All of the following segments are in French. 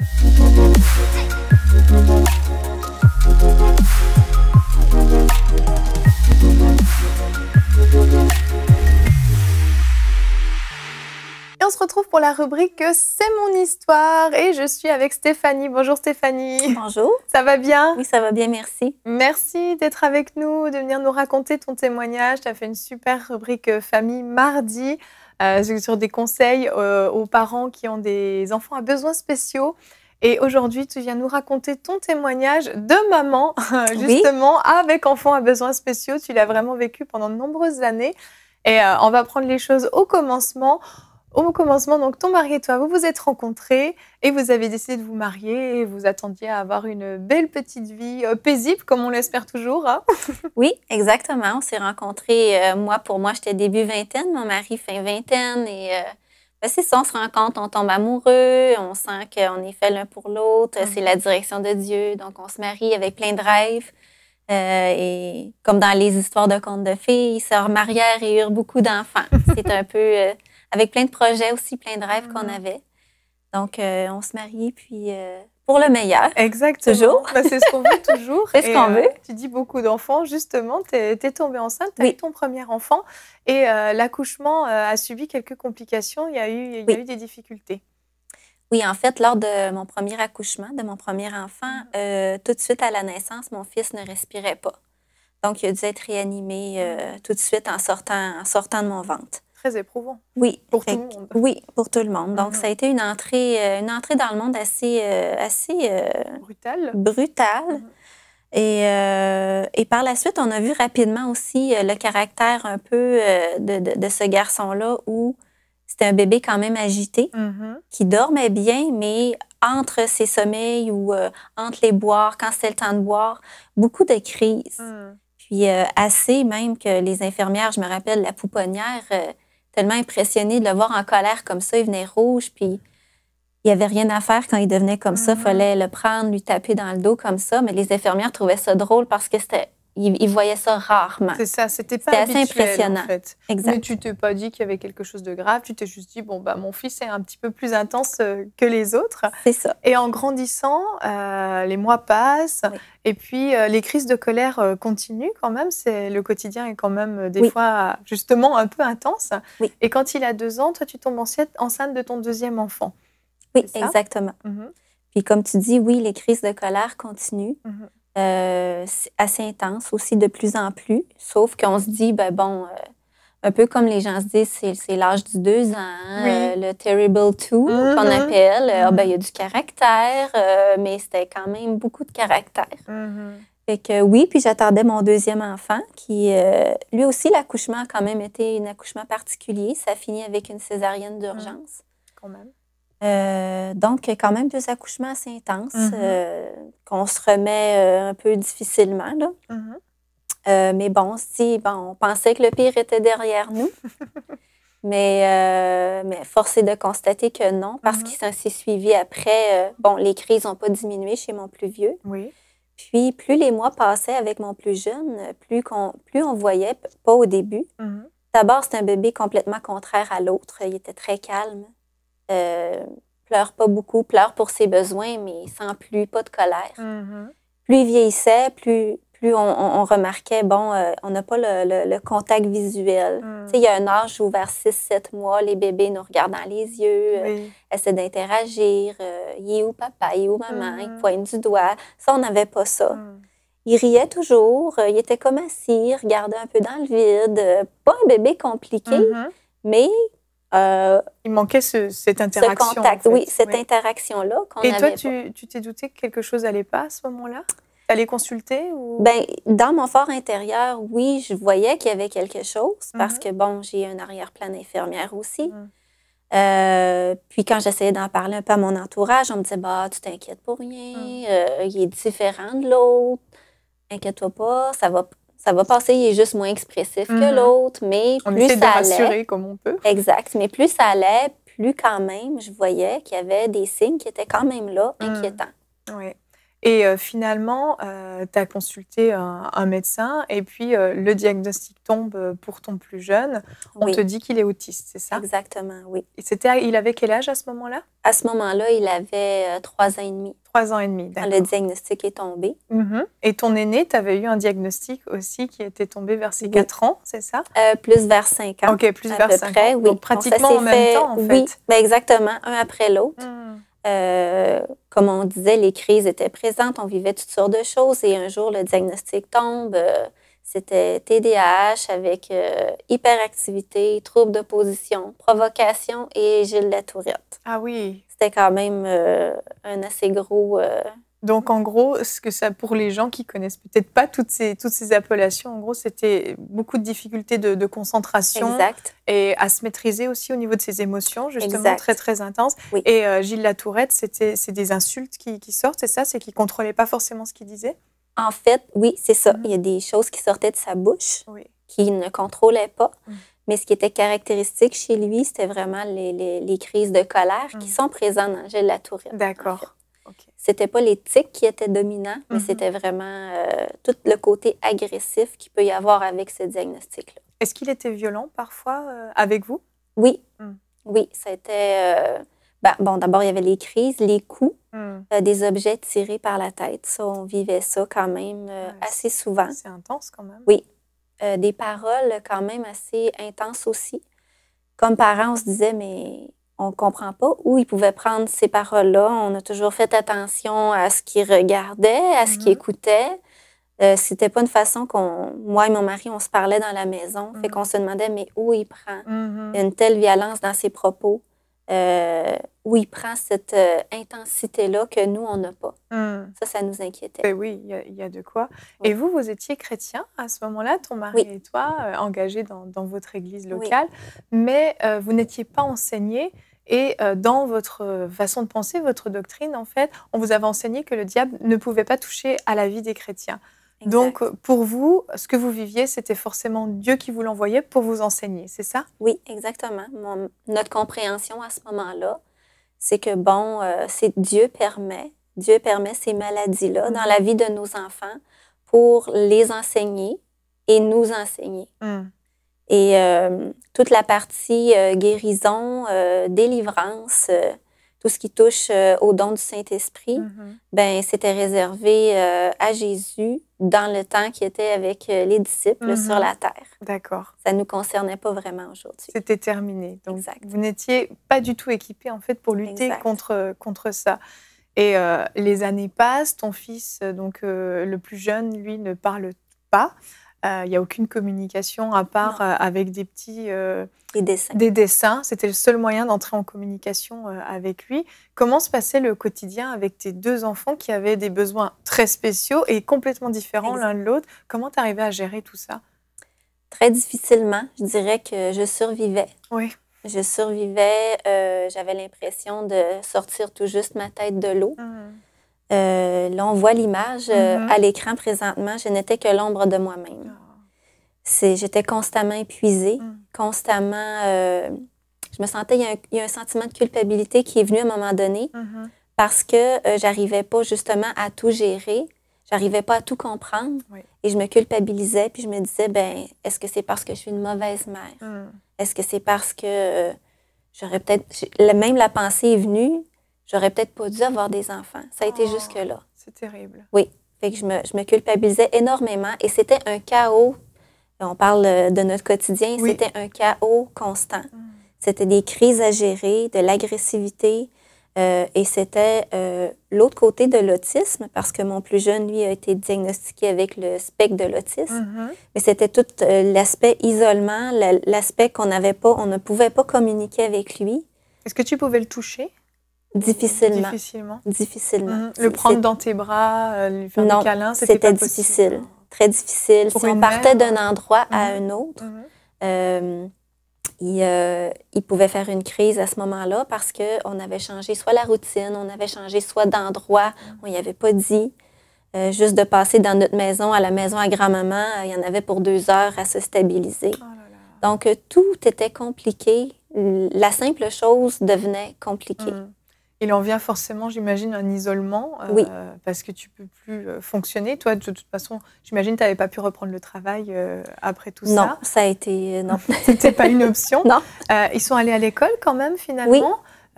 Et on se retrouve pour la rubrique C'est mon histoire et je suis avec Stéphanie. Bonjour Stéphanie. Bonjour. Ça va bien Oui, ça va bien, merci. Merci d'être avec nous, de venir nous raconter ton témoignage. Tu as fait une super rubrique euh, famille mardi. Euh, sur des conseils euh, aux parents qui ont des enfants à besoins spéciaux. Et aujourd'hui, tu viens nous raconter ton témoignage de maman, justement, avec enfants à besoins spéciaux. Tu l'as vraiment vécu pendant de nombreuses années. Et euh, on va prendre les choses au commencement au commencement, donc ton mari et toi, vous vous êtes rencontrés et vous avez décidé de vous marier et vous attendiez à avoir une belle petite vie euh, paisible, comme on l'espère toujours. Hein. oui, exactement. On s'est rencontrés, euh, moi, pour moi, j'étais début vingtaine, mon mari fin vingtaine. Et si euh, ben, c'est ça, on se rencontre, on tombe amoureux, on sent qu'on est fait l'un pour l'autre, mmh. c'est la direction de Dieu. Donc, on se marie avec plein de rêves. et comme dans les histoires de contes de fées, se marières et eurent beaucoup d'enfants. C'est un peu avec plein de projets aussi, plein de rêves qu'on ah. avait. Donc, euh, on se marie, puis euh, pour le meilleur. Exactement. Toujours. Bah, c'est ce qu'on veut toujours. c'est ce qu'on euh, veut. tu dis beaucoup d'enfants, justement. Tu es, tombée enceinte, tu eu ton premier enfant et l'accouchement a subi quelques complications. Il y a eu, il y a eu des difficultés. Oui, en fait, lors de mon premier accouchement, de mon premier enfant, mm-hmm. tout de suite à la naissance, mon fils ne respirait pas. Donc, il a dû être réanimé mm-hmm. tout de suite en sortant, en sortant de mon ventre très éprouvant. Oui, pour tout le monde. Oui, pour tout le monde. Donc, mhm. ça a été une entrée, euh, une entrée dans le monde assez, euh, assez euh, brutale. Mhm. et, par la suite, on a vu rapidement aussi le caractère un peu de, ce garçon-là où c'était un bébé quand même agité, mhm. qui dormait bien, mais entre ses sommeils ou entre les boires, quand c'était le temps de boire, beaucoup de crises puis assez même que les infirmières, je me rappelle, la pouponnière, tellement impressionné de le voir en colère comme ça. Il venait rouge, puis il n'y avait rien à faire quand il devenait comme ça. Mm-hmm. fallait le prendre, lui taper dans le dos comme ça. Mais les infirmières trouvaient ça drôle parce que c'était il voyait ça rarement. C'est ça, c'était pas habituel, assez impressionnant. Mais tu t'es pas dit qu'il y avait quelque chose de grave, tu t'es juste dit, bon, bah, mon fils est un petit peu plus intense euh, que les autres. C'est ça. Et en grandissant, euh, les mois passent, et puis euh, les crises de colère continuent quand même, c'est, le quotidien est quand même des fois justement un peu intense. Et quand il a deux ans, toi, tu tombes enceinte de ton deuxième enfant. Oui, exactement. Mhm. Puis comme tu dis, oui, les crises de colère continuent. Mhm. Euh, assez intense aussi de plus en plus, sauf qu'on se dit, ben bon, euh, un peu comme les gens se disent, c'est, l'âge du deux ans, le terrible two qu'on mm-hmm. appelle. ah, ben, il y a mm-hmm. du caractère, euh, mais c'était quand même beaucoup de caractère. et mm-hmm. que oui, puis j'attendais mon deuxième enfant qui, lui aussi, l'accouchement a quand même été un accouchement particulier. Ça finit avec une césarienne d'urgence. Mm. Quand même. Euh, donc, quand même deux accouchements assez intenses mm-hmm. euh, qu'on se remet euh, un peu difficilement. Mm-hmm. Euh, mais bon, si, bon, on pensait que le pire était derrière nous. mais, mais force est de constater que non, parce qu'ils mm-hmm. qu'il s'en s'est suivi après. bon, les crises n'ont pas diminué chez mon plus vieux. Oui. Puis, plus les mois passaient avec mon plus jeune, plus, on, plus on voyait, pas au début. D'abord, c'est un bébé complètement contraire à l'autre. Il était très calme. Euh, pleure pas beaucoup, pleure pour ses besoins, mais sans plus, pas de colère. Mm-hmm. Plus il vieillissait, plus, plus on, remarquait, bon, euh, on n'a pas le, contact visuel. Mm. sais, Il y a un âge où vers 6-7 mois, les bébés nous regardent dans les yeux, euh, essaient d'interagir. il est où papa, il est où maman, ils il mm-hmm. pointe du doigt. Ça, on n'avait pas ça. Mm. Il riait toujours, il était comme assis, il regardait un peu dans le vide. Pas un bébé compliqué, mm-hmm. mais euh, il manquait ce, cette interaction. Ce oui, cette interaction-là. Et toi, tu t'es douté que quelque chose n'allait pas à ce moment-là? est consulter ou... Ben, dans mon fort intérieur, oui, je voyais qu'il y avait quelque chose parce mhm. que, bon, j'ai un arrière-plan infirmière aussi. Mhm. Euh, puis quand j'essayais d'en parler un peu à mon entourage, on me disait bah tu t'inquiètes pour rien, mhm. euh, il est différent de l'autre, inquiète-toi pas, ça va ça va passer, il est juste moins expressif que mhm. l'autre, mais on plus essaie ça de allait. rassurer comme on peut. Exact, mais plus ça allait, plus quand même, je voyais qu'il y avait des signes qui étaient quand même là, mhm. inquiétants. Oui. Et euh, finalement, euh, tu as consulté un, médecin et puis euh, le diagnostic tombe pour ton plus jeune. On te dit qu'il est autiste, c'est ça Exactement, oui. Et c'était, il avait quel âge à ce moment-là À ce moment-là, il avait trois ans et demi. Trois ans et demi, Le diagnostic est tombé. Mhm. Et ton aîné, tu avais eu un diagnostic aussi qui était tombé vers ses quatre ans, c'est ça? Euh, plus vers 5 ans. OK, plus vers ans. Oui. Donc, pratiquement en même temps, en fait. Oui, ben, exactement, un après l'autre. Hmm. Euh, comme on disait, les crises étaient présentes, on vivait toutes sortes de choses et un jour, le diagnostic tombe. Euh, c'était TDAH avec hyperactivité, trouble d'opposition, provocation et Gilles Latourette. Ah oui, c'était quand même euh, un assez gros. Euh, Donc, en gros, ce que ça, pour les gens qui connaissent peut-être pas toutes ces, toutes ces appellations, en gros, c'était beaucoup de difficultés de, concentration. Et à se maîtriser aussi au niveau de ses émotions, justement, très, très intenses. Et euh, Gilles Latourette, c'est des insultes qui, sortent, c'est ça C'est qu'il contrôlait pas forcément ce qu'il disait En fait, oui, c'est ça. Mm. Il y a des choses qui sortaient de sa bouche. qui qu'il ne contrôlait pas. Mm. Mais ce qui était caractéristique chez lui, c'était vraiment les, crises de colère qui mm. sont présentes dans Gilles Latourette. D'accord. En C'était pas les tics qui étaient dominants, mais mm-hmm. c'était vraiment euh, tout le côté agressif qu'il peut y avoir avec ce diagnostic-là. Est-ce qu'il était violent parfois euh, avec vous? Oui. Mm. Oui, c'était. Euh, ben, bon, d'abord, il y avait les crises, les coups, mm. des objets tirés par la tête. Ça, on vivait ça quand même assez souvent. C'est intense quand même. Oui, euh, des paroles quand même assez intenses aussi. Comme parents, on se disait, mais on ne comprend pas où il pouvait prendre ces paroles-là. On a toujours fait attention à ce qu'ils regardait, à ce qu'il mm-hmm. écoutait. Euh, c'était pas une façon qu'on, moi et mon mari, on se parlait dans la maison. Fait mm-hmm. qu'on se demandait, mais où il prend? Mm-hmm. une telle violence dans ses propos où il prend cette euh, intensité-là que nous, on n'a pas. Hmm. Ça, ça nous inquiétait. Ben oui, il y, a de quoi. Et vous, vous étiez chrétien à ce moment-là, ton mari et toi, euh, engagés dans, votre église locale, mais euh, vous n'étiez pas enseigné. Et dans votre façon de penser, votre doctrine, en fait, on vous avait enseigné que le diable ne pouvait pas toucher à la vie des chrétiens. Donc, pour vous, ce que vous viviez, c'était forcément Dieu qui vous l'envoyait pour vous enseigner, c'est ça? Oui, exactement. notre compréhension à ce moment-là, c'est que, bon, euh, c'est Dieu permet, Dieu permet ces maladies-là dans la vie de nos enfants pour les enseigner et nous enseigner. Mmh. Et euh, toute la partie euh, guérison, délivrance, tout ce qui touche euh, au don du Saint-Esprit, mm-hmm. ben, c'était réservé euh, à Jésus dans le temps qui était avec euh, les disciples mm-hmm. sur la terre. D'accord. Ça ne nous concernait pas vraiment aujourd'hui. C'était terminé. Donc, vous n'étiez pas du tout équipé en fait pour lutter contre, contre ça. Et les années passent, ton fils, donc le plus jeune, lui, ne parle pas. Il euh, n'y a aucune communication à part euh, avec des petits euh, dessins. des dessins. C'était le seul moyen d'entrer en communication avec lui. Comment se passait le quotidien avec tes deux enfants qui avaient des besoins très spéciaux et complètement différents l'un de l'autre Comment tu arrivais à gérer tout ça Très difficilement. Je dirais que je survivais. Oui. Je survivais. J'avais l'impression de sortir tout juste ma tête de l'eau. Mmh. L'on euh, là, on voit l'image euh, mm-hmm. à l'écran présentement. Je n'étais que l'ombre de moi-même. Ah. J'étais constamment épuisée, mm. constamment. Euh, je me sentais, il y, a un, sentiment de culpabilité qui est venu à un moment donné mm-hmm. parce que j'arrivais pas justement à tout gérer. J'arrivais pas à tout comprendre et je me culpabilisais puis je me disais ben est-ce que c'est parce que je suis une mauvaise mère mm. Est-ce que c'est parce que j'aurais peut-être même la pensée est venue j'aurais peut-être pas dû avoir des enfants. Ça a été ah, jusque-là. C'est terrible. Oui. Fait je me, culpabilisais énormément et c'était un chaos. On parle euh, de notre quotidien, c'était un chaos constant. Hmm. C'était des crises à gérer, de l'agressivité euh, et c'était euh, l'autre côté de l'autisme parce que mon plus jeune, lui, a été diagnostiqué avec le spectre de l'autisme. Mm-hmm. Mais c'était tout l'aspect isolement, l'aspect qu'on n'avait pas, on ne pouvait pas communiquer avec lui. Est-ce que tu pouvais le toucher? Difficilement. Difficilement. Mhm. Le prendre dans tes bras, euh, lui faire des c'était difficile. Très difficile. si on partait d'un euh, endroit à mhm, un autre, mhm. euh, il, pouvait faire une crise à ce moment-là parce qu'on avait changé soit la routine, on avait changé soit d'endroit, on n'y avait pas dit. juste de passer dans notre maison à la maison à grand-maman, il y en avait pour deux heures à se stabiliser. Oh Donc, tout était compliqué. La simple chose devenait compliquée. Il en vient forcément, j'imagine, un isolement, euh, parce que tu peux plus euh, fonctionner. Toi, de toute façon, j'imagine, tu n'avais pas pu reprendre le travail euh, après tout ça. Non, ça a été non. c'était pas une option. non. ils sont allés à l'école quand même finalement.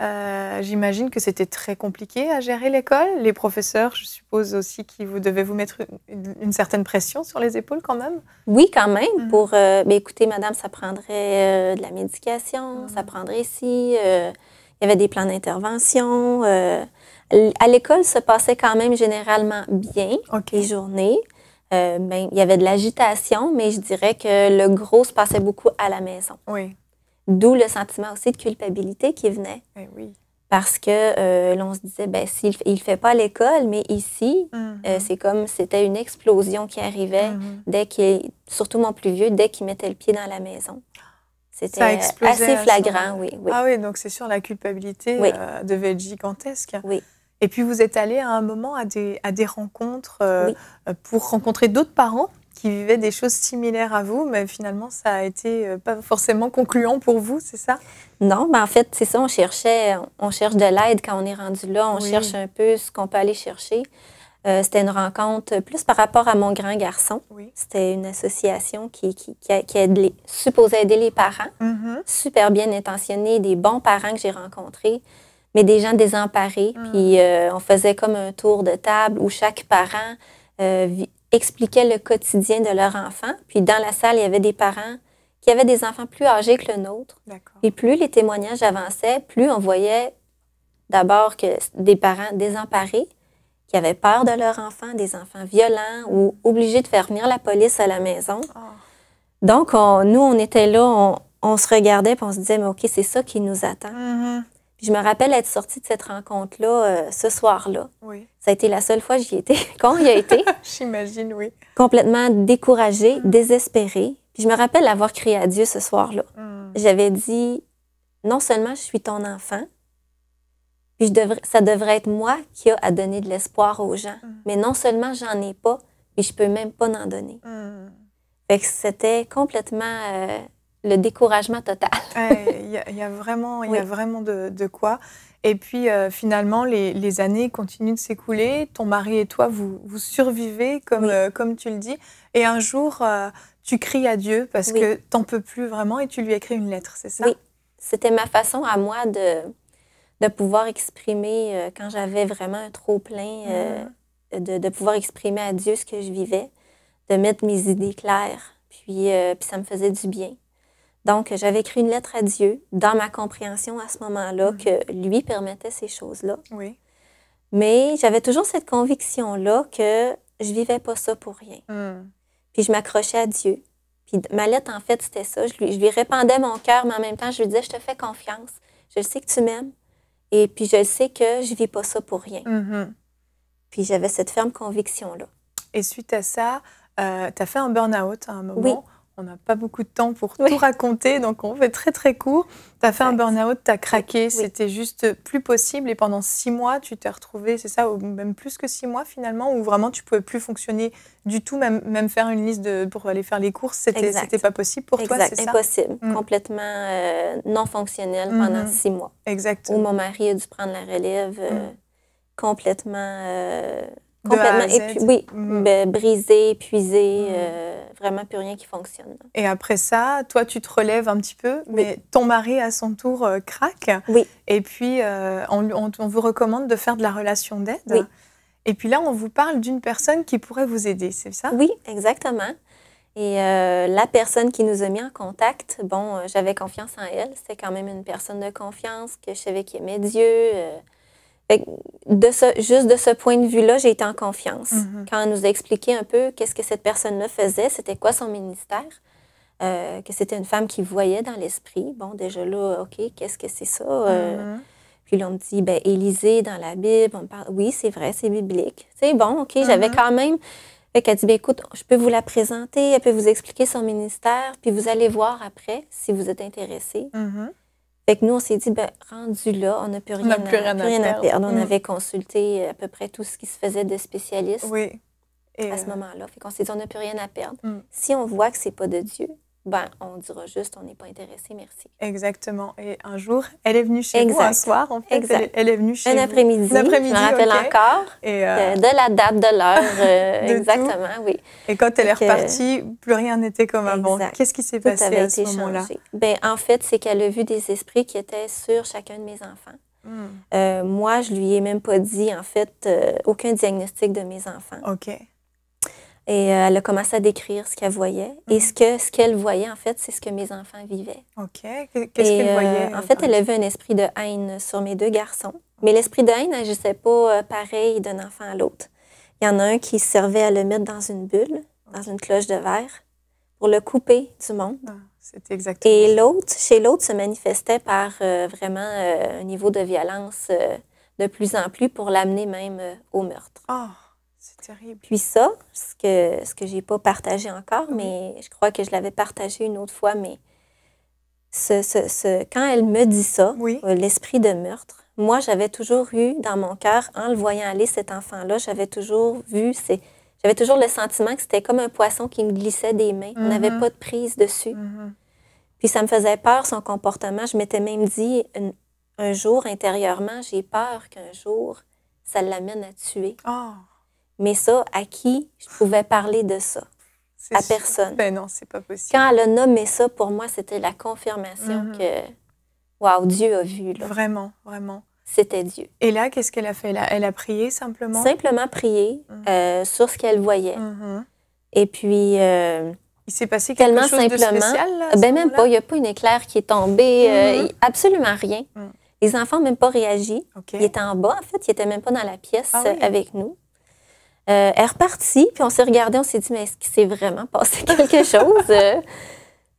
Oui. j'imagine que c'était très compliqué à gérer l'école. Les professeurs, je suppose aussi qu'ils vous devaient vous mettre une, certaine pression sur les épaules quand même. Oui, quand même. Mm. Pour, ben, écoutez, madame, ça prendrait de la médication, ça mm. prendrait Si, il y avait des plans d'intervention. Euh, à l'école, se passait quand même généralement bien les journées. Euh, ben, il y avait de l'agitation, mais je dirais que le gros se passait beaucoup à la maison. Oui. D'où le sentiment aussi de culpabilité qui venait. Eh Parce que euh, l'on se disait, ben, s'il ne fait pas l'école, mais ici, mm-hmm. c'est comme c'était une explosion qui arrivait, mm-hmm. dès qu'il, surtout mon plus vieux, dès qu'il mettait le pied dans la maison. C'était euh, assez flagrant, oui, oui, Ah oui, donc c'est sûr, la culpabilité euh, de devait être gigantesque. Oui. Et puis vous êtes allé à un moment à des, à des rencontres euh, pour rencontrer d'autres parents qui vivaient des choses similaires à vous, mais finalement ça a été pas forcément concluant pour vous, c'est ça Non, mais en fait c'est ça, on cherchait, on cherche de l'aide quand on est rendu là, on cherche un peu ce qu'on peut aller chercher. Euh, c'était une rencontre plus par rapport à mon grand garçon. C'était une association qui, supposait aider les parents. Mm-hmm. Super bien intentionnés, des bons parents que j'ai rencontrés, mais des gens désemparés. Mm. Puis euh, on faisait comme un tour de table où chaque parent euh, expliquait le quotidien de leur enfant. Puis dans la salle, il y avait des parents qui avaient des enfants plus âgés que le nôtre. Et plus les témoignages avançaient, plus on voyait d'abord que des parents désemparés, qui avaient peur de leurs enfants, des enfants violents ou obligés de faire venir la police à la maison. Ah. Donc, nous, on était là, on, se regardait, et on se disait, mais OK, c'est ça qui nous attend. Mm-hmm. je me rappelle être sortie de cette rencontre-là euh, ce soir-là. Ça a été la seule fois que j'y étais, Quand y a été. J'imagine, oui. Complètement découragée, mm. désespérée. je me rappelle avoir crié à Dieu ce soir-là. Mm. J'avais dit, non seulement je suis ton enfant, puis je devrais, ça devrait être moi qui a à donner de l'espoir aux gens. Mm. Mais non seulement j'en ai pas, puis je peux même pas en donner. Mm. c'était complètement euh, le découragement total. Il y, a vraiment, il a vraiment de, quoi. Et puis euh, finalement, les, années continuent de s'écouler. Ton mari et toi, vous, vous survivez, comme, euh, comme tu le dis. Et un jour, tu cries à Dieu parce que t'en peux plus vraiment et tu lui écris une lettre, c'est ça? Oui. C'était ma façon à moi de, de pouvoir exprimer, euh, quand j'avais vraiment un trop-plein, euh, mm-hmm. de, pouvoir exprimer à Dieu ce que je vivais, de mettre mes idées claires, puis, euh, puis ça me faisait du bien. Donc, j'avais écrit une lettre à Dieu dans ma compréhension à ce moment-là mm-hmm. que lui permettait ces choses-là. Mais j'avais toujours cette conviction-là que je vivais pas ça pour rien. Mm. Puis je m'accrochais à Dieu. Puis ma lettre, en fait, c'était ça. Je lui, je lui répandais mon cœur, mais en même temps, je lui disais, je te fais confiance. Je sais que tu m'aimes et puis je sais que je vis pas ça pour rien. Mm-hmm. Puis j'avais cette ferme conviction-là. Et suite à ça, euh, tu as fait un burn-out à un moment. Oui on n'a pas beaucoup de temps pour tout raconter, donc on fait très très court. Tu as fait un burn-out, tu as craqué, c'était juste plus possible et pendant six mois, tu t'es retrouvé, c'est ça, ou même plus que six mois finalement, où vraiment tu pouvais plus fonctionner du tout, même, faire une liste de, pour aller faire les courses, c'était pas possible pour toi, c'est ça? Impossible, mm. complètement euh, non fonctionnel pendant mm-hmm. six mois. Exactement. Où mon mari a dû prendre la relève mm. euh, complètement. Euh, Complètement oui, mm. ben, brisé, épuisé, mm. euh, vraiment plus rien qui fonctionne. Et après ça, toi, tu te relèves un petit peu, mais ton mari, à son tour, euh, craque. Oui. Et puis, euh, on, vous recommande de faire de la relation d'aide. Oui. Et puis là, on vous parle d'une personne qui pourrait vous aider, c'est ça? Oui, exactement. Et la personne qui nous a mis en contact, bon, j'avais confiance en elle. C'est quand même une personne de confiance que je savais qui aimait Dieu de juste de ce point de vue-là, j'ai été en confiance. Mm-hmm. Quand elle nous a expliqué un peu qu'est-ce que cette personne-là faisait, c'était quoi son ministère, euh, que c'était une femme qui voyait dans l'esprit. Bon, déjà là, OK, qu'est-ce que c'est ça? Euh, mm-hmm. Puis l'on me dit, ben Élisée dans la Bible, on parle, oui, c'est vrai, c'est biblique. C'est bon, OK, j'avais mm-hmm. quand même... Fait qu'elle dit, ben écoute, je peux vous la présenter, elle peut vous expliquer son ministère, puis vous allez voir après si vous êtes intéressé. Fait que nous, on s'est dit, ben, rendu là, on n'a plus rien, à, perdre. On mm. avait consulté à peu près tout ce qui se faisait de spécialistes à ce euh, moment-là. Fait qu'on s'est dit, on n'a plus rien à perdre. Mm. Si on voit que c'est pas de Dieu, ben, on dira juste, on n'est pas intéressé, merci. Exactement. Et un jour, elle est venue chez vous un soir, en fait. Elle, est venue chez un après-midi. Un après-midi. Je me rappelle encore. Euh, euh, de, la date, de l'heure. Euh, exactement, oui. Et quand elle est repartie, plus rien n'était comme avant. Qu'est-ce qui s'est passé à ce moment-là? Ben, en fait, c'est qu'elle a vu des esprits qui étaient sur chacun de mes enfants. Hmm. moi, je lui ai même pas dit, en fait, aucun diagnostic de mes enfants. OK. Et euh, elle a commencé à décrire ce qu'elle voyait. Et mhm. ce que ce qu'elle voyait, en fait, c'est ce que mes enfants vivaient. OK. Qu'est-ce qu'elle euh, voyait? en fait, elle avait un esprit de haine sur mes deux garçons. Mais l'esprit de haine n'agissait hein, pas euh, pareil d'un enfant à l'autre. Il y en a un qui servait à le mettre dans une bulle, dans une cloche de verre, pour le couper du monde. Ah, c'est C'était exactement. Et l'autre, chez l'autre, se manifestait par vraiment un niveau de violence de plus en plus pour l'amener même au meurtre. Ah, puis ça, ce que ce que j'ai pas partagé encore, mhm. mais je crois que je l'avais partagé une autre fois, mais quand elle me dit ça, euh, l'esprit de meurtre, moi j'avais toujours eu dans mon cœur, en le voyant aller cet enfant-là, j'avais toujours vu, j'avais toujours le sentiment que c'était comme un poisson qui me glissait des mains. On n'avait mhm. pas de prise dessus. Mhm. Puis ça me faisait peur son comportement. Je m'étais même dit un, jour intérieurement, j'ai peur qu'un jour ça l'amène à tuer. Ah. Mais ça, à qui je pouvais parler de ça? À personne. Ben non, c'est pas possible. Quand elle a nommé ça, pour moi, c'était la confirmation mhm. que, waouh, Dieu a vu. Vraiment, vraiment. C'était Dieu. Et là, qu'est-ce qu'elle a fait? Elle a, prié simplement? Simplement prié mhm. euh, sur ce qu'elle voyait. Mhm. Et puis. Euh, il s'est passé quelque chose de spécial? Là, ben même pas. Il n'y a pas une éclair qui est tombée. Euh, absolument rien. Les enfants n'ont même pas réagi. Il Ils en bas, en fait. Ils n'étaient même pas dans la pièce ah avec nous. Euh, elle est repartie, puis on s'est regardé, on s'est dit, mais est-ce qu'il s'est vraiment passé quelque chose? Euh,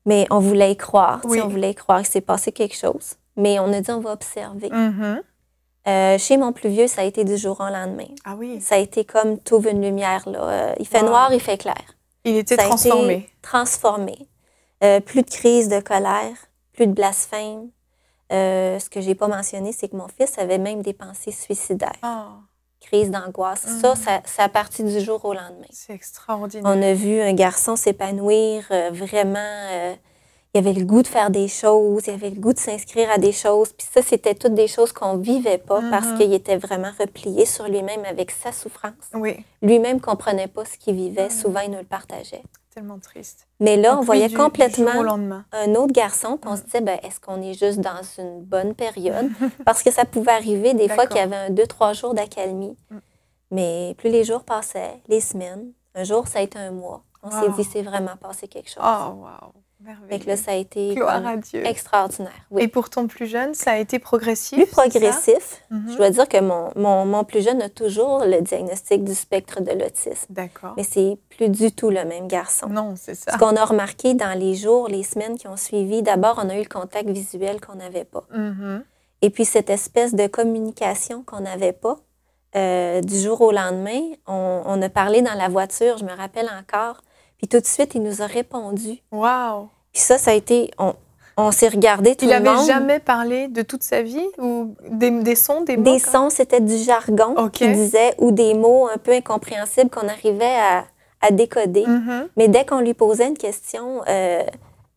mais on voulait y croire, on voulait y croire qu'il s'est passé quelque chose. Mais on a dit, on va observer. Mm-hmm. Euh, chez mon plus vieux, ça a été du jour au lendemain. Ah oui. Ça a été comme tout une lumière, là. Il fait noir, il fait clair. Il était transformé. A été transformé. plus de crise de colère, plus de blasphème. ce que j'ai pas mentionné, c'est que mon fils avait même des pensées suicidaires. Ah crise d'angoisse. Mm. Ça, ça, a parti du jour au lendemain. C'est extraordinaire. On a vu un garçon s'épanouir euh, vraiment. Euh, il avait le goût de faire des choses, il avait le goût de s'inscrire à des choses. Puis ça, c'était toutes des choses qu'on vivait pas parce mm-hmm. qu'il était vraiment replié sur lui-même avec sa souffrance. Lui-même comprenait pas ce qu'il vivait. Mm. Souvent, il nous le partageait triste. Mais là, on voyait complètement un autre garçon, qu'on se disait, ben, est-ce qu'on est juste dans une bonne période? Parce que ça pouvait arriver des fois qu'il y avait un, deux, trois jours d'accalmie. Mm. Mais plus les jours passaient, les semaines, un jour, ça a été un mois. On s'est dit, c'est vraiment passé quelque chose. Oh, donc là, ça a été extraordinaire. Et pour ton plus jeune, ça a été progressif? Plus progressif. Mhm. Je dois dire que mon, plus jeune a toujours le diagnostic du spectre de l'autisme. D'accord. Mais c'est plus du tout le même garçon. Non, c'est ça. Ce qu'on a remarqué dans les jours, les semaines qui ont suivi, d'abord, on a eu le contact visuel qu'on n'avait pas. Mhm. Et puis cette espèce de communication qu'on n'avait pas, euh, du jour au lendemain, on, on a parlé dans la voiture, je me rappelle encore, et tout de suite, il nous a répondu. Wow! Puis ça, ça a été. On, s'est regardé tout le monde. Il n'avait jamais parlé de toute sa vie ou des, sons, des mots? Des sons, c'était du jargon qu'il disait ou des mots un peu incompréhensibles qu'on arrivait à, décoder. Mm-hmm. Mais dès qu'on lui posait une question, euh,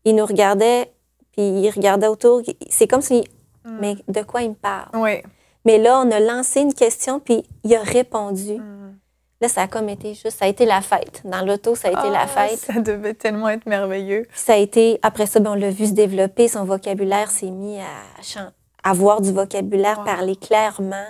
il nous regardait, puis il regardait autour. C'est comme si, mm. mais de quoi il me parle? Oui. Mais là, on a lancé une question, puis il a répondu. Mm. Là, ça a comme été juste, ça a été la fête. Dans l'auto, ça a été la ah, fête. Ça devait tellement être merveilleux. ça a été, après ça, ben, on l'a vu se développer, son vocabulaire s'est mis à, avoir du vocabulaire, parler clairement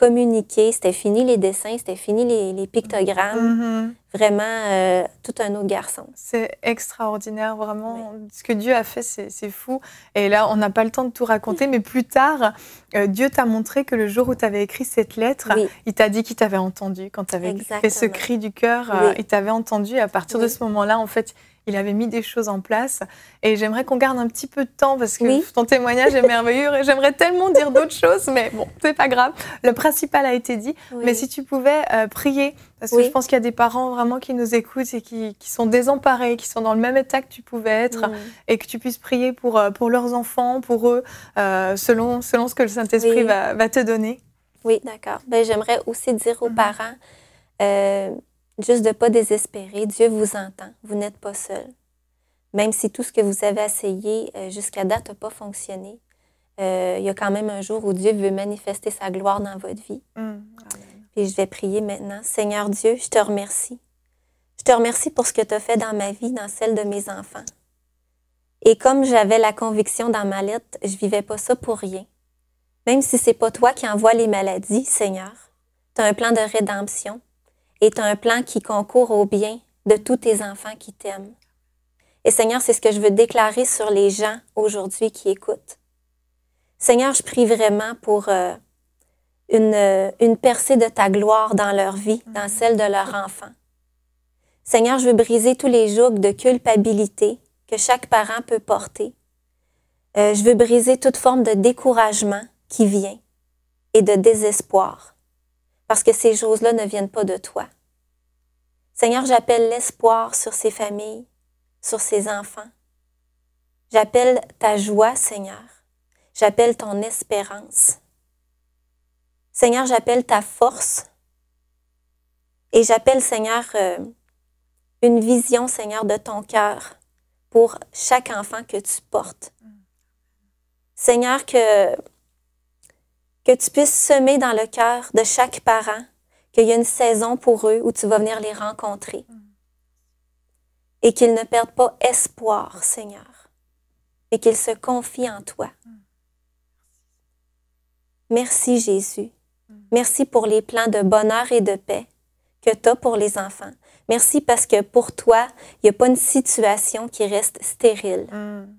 communiquer. C'était fini les dessins, c'était fini les, pictogrammes. Mm-hmm. Vraiment, euh, tout un autre garçon. C'est extraordinaire, vraiment. Ce que Dieu a fait, c'est fou. Et là, on n'a pas le temps de tout raconter, mais plus tard, euh, Dieu t'a montré que le jour où tu avais écrit cette lettre, il t'a dit qu'il t'avait entendu. Quand tu avais fait ce cri du cœur, euh, il t'avait entendu. à partir de ce moment-là, en fait, il avait mis des choses en place. Et j'aimerais qu'on garde un petit peu de temps parce que ton témoignage est merveilleux et j'aimerais tellement dire d'autres choses, mais bon, c'est pas grave. Le principal a été dit. Mais si tu pouvais euh, prier, parce que je pense qu'il y a des parents vraiment qui nous écoutent et qui, sont désemparés, qui sont dans le même état que tu pouvais être et que tu puisses prier pour, euh, pour leurs enfants, pour eux, euh, selon, selon ce que le Saint-Esprit va, te donner. Oui, d'accord. Ben, j'aimerais aussi dire aux mhm. parents. Juste de ne pas désespérer. Dieu vous entend. Vous n'êtes pas seul. Même si tout ce que vous avez essayé euh, jusqu'à date n'a pas fonctionné, euh, il y a quand même un jour où Dieu veut manifester sa gloire dans votre vie. Hum, Et je vais prier maintenant. Seigneur Dieu, je te remercie. Je te remercie pour ce que tu as fait dans ma vie, dans celle de mes enfants. Et comme j'avais la conviction dans ma lettre, je vivais pas ça pour rien. Même si c'est pas toi qui envoies les maladies, Seigneur, tu as un plan de rédemption est un plan qui concourt au bien de tous tes enfants qui t'aiment. Et Seigneur, c'est ce que je veux déclarer sur les gens aujourd'hui qui écoutent. Seigneur, je prie vraiment pour euh, euh, une, percée de ta gloire dans leur vie, dans mm-hmm. celle de leur enfant. Seigneur, je veux briser tous les jougs de culpabilité que chaque parent peut porter. Euh, je veux briser toute forme de découragement qui vient et de désespoir parce que ces choses-là ne viennent pas de toi. Seigneur, j'appelle l'espoir sur ces familles, sur ces enfants. J'appelle ta joie, Seigneur. J'appelle ton espérance. Seigneur, j'appelle ta force. Et j'appelle, Seigneur, euh, une vision, Seigneur, de ton cœur pour chaque enfant que tu portes. Seigneur, que que tu puisses semer dans le cœur de chaque parent qu'il y a une saison pour eux où tu vas venir les rencontrer mm. et qu'ils ne perdent pas espoir, Seigneur, et qu'ils se confient en toi. Mm. Merci Jésus. Mm. Merci pour les plans de bonheur et de paix que tu as pour les enfants. Merci parce que pour toi, il n'y a pas une situation qui reste stérile. Il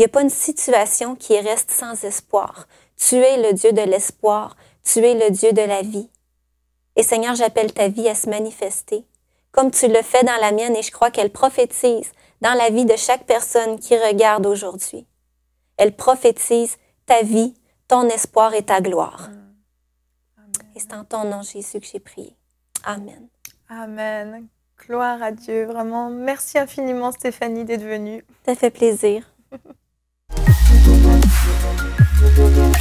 n'y a pas une situation qui reste sans espoir. Tu es le Dieu de l'espoir, tu es le Dieu de la vie. Et Seigneur, j'appelle ta vie à se manifester, comme tu le fais dans la mienne, et je crois qu'elle prophétise dans la vie de chaque personne qui regarde aujourd'hui. Elle prophétise ta vie, ton espoir et ta gloire. Et c'est en ton nom, Jésus, que j'ai prié. Amen. Amen. Gloire à Dieu, vraiment. Merci infiniment, Stéphanie, d'être venue. Ça fait plaisir.